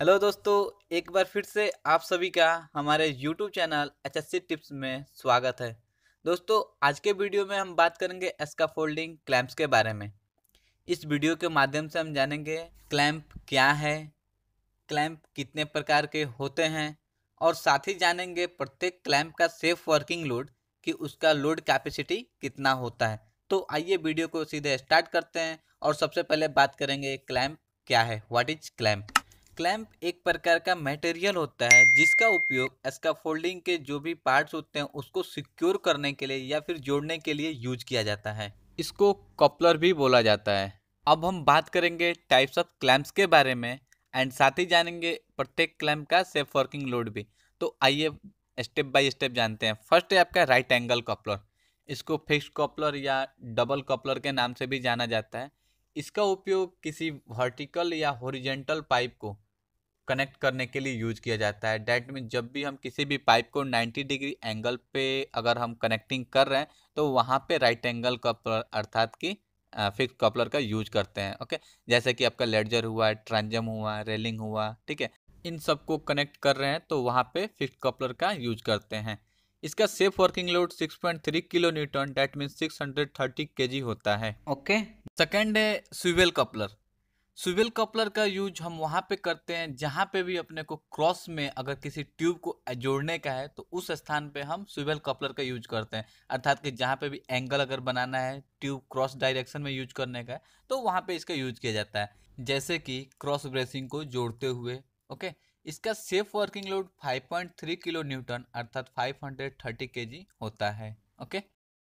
hello दोस्तों एक बार फिर से आप सभी का हमारे यूट्यूब चैनल एच टिप्स में स्वागत है दोस्तों आज के वीडियो में हम बात करेंगे एस्का फोल्डिंग क्लैम्प्स के बारे में इस वीडियो के माध्यम से हम जानेंगे क्लैम्प क्या है क्लैम्प कितने प्रकार के होते हैं और साथ ही जानेंगे प्रत्येक क्लैम्प का सेफ वर्किंग लोड कि उसका लोड कैपेसिटी कितना होता है तो आइए वीडियो को सीधे स्टार्ट करते हैं और सबसे पहले बात करेंगे क्लैम्प क्या है व्हाट इज क्लैम्प क्लैंप एक प्रकार का मटेरियल होता है जिसका उपयोग इसका फोल्डिंग के जो भी पार्ट्स होते हैं उसको सिक्योर करने के लिए या फिर जोड़ने के लिए यूज किया जाता है इसको कॉपलर भी बोला जाता है अब हम बात करेंगे टाइप्स ऑफ क्लैम्प्स के बारे में एंड साथ ही जानेंगे प्रत्येक क्लैम्प का सेफ वर्किंग लोड भी तो आइए स्टेप बाय स्टेप जानते हैं फर्स्ट है आपका राइट एंगल कॉपलर इसको फिक्स कॉपलर या डबल कॉपलर के नाम से भी जाना जाता है इसका उपयोग किसी वर्टिकल या होरिजेंटल पाइप को कनेक्ट करने के लिए यूज किया जाता है डैट मीन जब भी हम किसी भी पाइप को 90 डिग्री एंगल पे अगर हम कनेक्टिंग कर रहे हैं तो वहाँ पे राइट एंगल कपलर अर्थात कि फिक्स कपलर का यूज करते हैं ओके जैसे कि आपका लेडजर हुआ ट्रांजम हुआ रेलिंग हुआ ठीक है इन सब को कनेक्ट कर रहे हैं तो वहाँ पे फिक्स कपलर का यूज करते हैं इसका safe working load 6.3 kilo newton that mean six hundred होता है ओके सेकेंड है स्विवेल कपलर स्विवेल कपलर का यूज हम वहाँ पे करते हैं जहाँ पे भी अपने को क्रॉस में अगर किसी ट्यूब को जोड़ने का है तो उस स्थान पे हम स्विवेल कपलर का यूज करते हैं अर्थात कि जहाँ पे भी एंगल अगर बनाना है ट्यूब क्रॉस डायरेक्शन में यूज करने का है तो वहाँ पे इसका यूज किया जाता है जैसे कि क्रॉस ब्रेसिंग को जोड़ते हुए ओके इसका safe working load 5.3 kilo newton अर्थात 530 जी होता है okay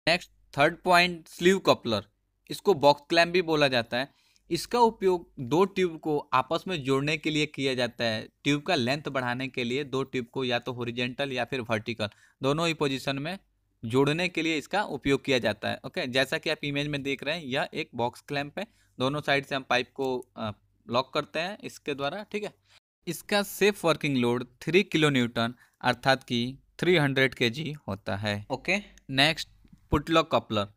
next third point sleeve coupler इसको बॉक्स क्लैम भी बोला जाता है इसका उपयोग दो ट्यूब को आपस में जोड़ने के लिए किया जाता है ट्यूब का लेंथ बढ़ाने के लिए दो ट्यूब को या तो होरिजेंटल या फिर वर्टिकल दोनों ही पोजिशन में जोड़ने के लिए इसका उपयोग किया जाता है ओके जैसा कि आप इमेज में देख रहे हैं यह एक बॉक्स क्लैम्प है दोनों साइड से हम पाइप को लॉक करते हैं इसके द्वारा ठीक है इसका safe working load three kilo newton अर्थात कि थ्री हंड्रेड के जी होता है okay next putlog coupler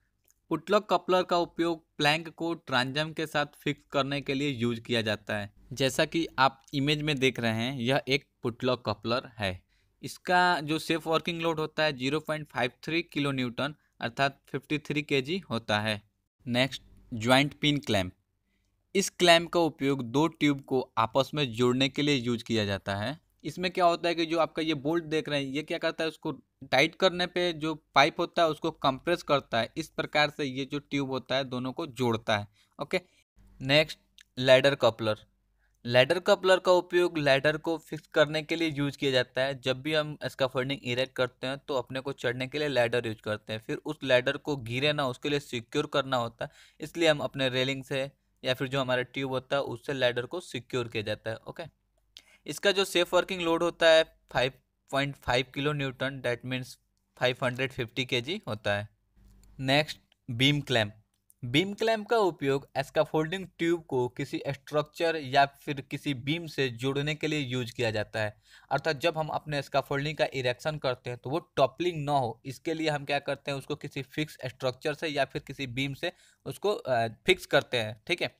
putlog coupler का उपयोग प्लैंक को ट्रांजम के साथ फिक्स करने के लिए यूज किया जाता है जैसा कि आप इमेज में देख रहे हैं यह एक पुटलक कपलर है इसका जो सेफ वर्किंग लोड होता है 0.53 किलो न्यूटन अर्थात 53 केजी होता है नेक्स्ट ज्वाइंट पिन क्लैम्प इस क्लैम्प का उपयोग दो ट्यूब को आपस में जोड़ने के लिए यूज किया जाता है इसमें क्या होता है कि जो आपका ये बोल्ट देख रहे हैं ये क्या करता है उसको टाइट करने पे जो पाइप होता है उसको कंप्रेस करता है इस प्रकार से ये जो ट्यूब होता है दोनों को जोड़ता है okay next ladder coupler ladder coupler का उपयोग लैडर को फिक्स करने के लिए यूज किया जाता है जब भी हम इसका स्काफोल्डिंग इरेक्ट करते हैं तो अपने को चढ़ने के लिए लैडर यूज करते हैं फिर उस लैडर को गिरे ना उसके लिए सिक्योर करना होता है इसलिए हम अपने रेलिंग से या फिर जो हमारा ट्यूब होता है उससे लैडर को सिक्योर किया जाता है ओके इसका जो सेफ वर्किंग लोड होता है five point five kilo newton that means five hundred fifty K G होता है next beam clamp beam clamp का उपयोग एस्काफोल्डिंग ट्यूब को किसी स्ट्रक्चर या फिर किसी बीम से जोड़ने के लिए यूज किया जाता है अर्थात जब हम अपने एस्काफोल्डिंग का इरेक्शन करते हैं तो वो टॉपलिंग ना हो इसके लिए हम क्या करते हैं उसको किसी फिक्स स्ट्रक्चर से या फिर किसी बीम से उसको फिक्स करते हैं ठीक है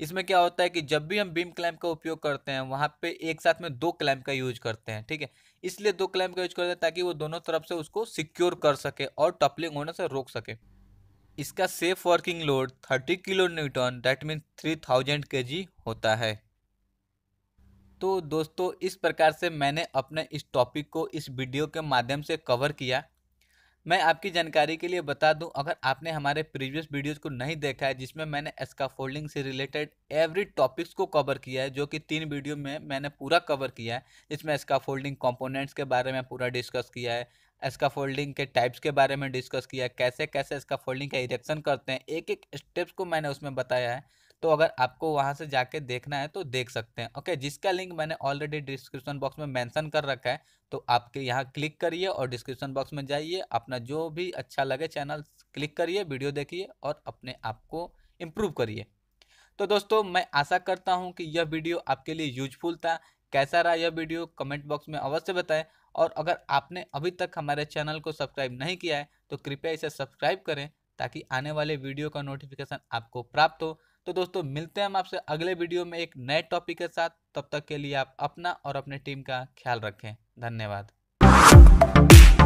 इसमें क्या होता है कि जब भी हम बीम क्लैम्प का उपयोग करते हैं वहाँ पे एक साथ में दो क्लैम्प का यूज करते हैं ठीक है इसलिए दो क्लैम्प का यूज करते हैं ताकि वो दोनों तरफ से उसको सिक्योर कर सके और टपलिंग होने से रोक सके इसका safe working load thirty kilo newton that mean three thousand K G होता है तो दोस्तों इस प्रकार से मैंने अपने इस टॉपिक को इस वीडियो के माध्यम से कवर किया मैं आपकी जानकारी के लिए बता दूं अगर आपने हमारे प्रीवियस वीडियोस को नहीं देखा है जिसमें मैंने इसका फोल्डिंग से रिलेटेड एवरी टॉपिक्स को कवर किया है जो कि तीन वीडियो में मैंने पूरा कवर किया है इसमें इसका फोल्डिंग कॉम्पोनेंट्स के बारे में पूरा डिस्कस किया है इसका फोल्डिंग के टाइप्स के बारे में डिस्कस किया है कैसे कैसे इसका फोल्डिंग का इरेक्शन करते हैं एक एक स्टेप्स को मैंने उसमें बताया है तो अगर आपको वहाँ से जाके देखना है तो देख सकते हैं ओके जिसका लिंक मैंने ऑलरेडी डिस्क्रिप्शन बॉक्स में मैंशन कर रखा है तो आपके यहाँ क्लिक करिए और डिस्क्रिप्शन बॉक्स में जाइए अपना जो भी अच्छा लगे चैनल क्लिक करिए वीडियो देखिए और अपने आप को इम्प्रूव करिए तो दोस्तों मैं आशा करता हूँ कि यह वीडियो आपके लिए यूजफुल था कैसा रहा यह वीडियो कमेंट बॉक्स में अवश्य बताएं और अगर आपने अभी तक हमारे चैनल को सब्सक्राइब नहीं किया है तो कृपया इसे सब्सक्राइब करें ताकि आने वाले वीडियो का नोटिफिकेशन आपको प्राप्त हो तो दोस्तों मिलते हैं हम आपसे अगले वीडियो में एक नए टॉपिक के साथ तब तक के लिए आप अपना और अपने टीम का ख्याल रखें धन्यवाद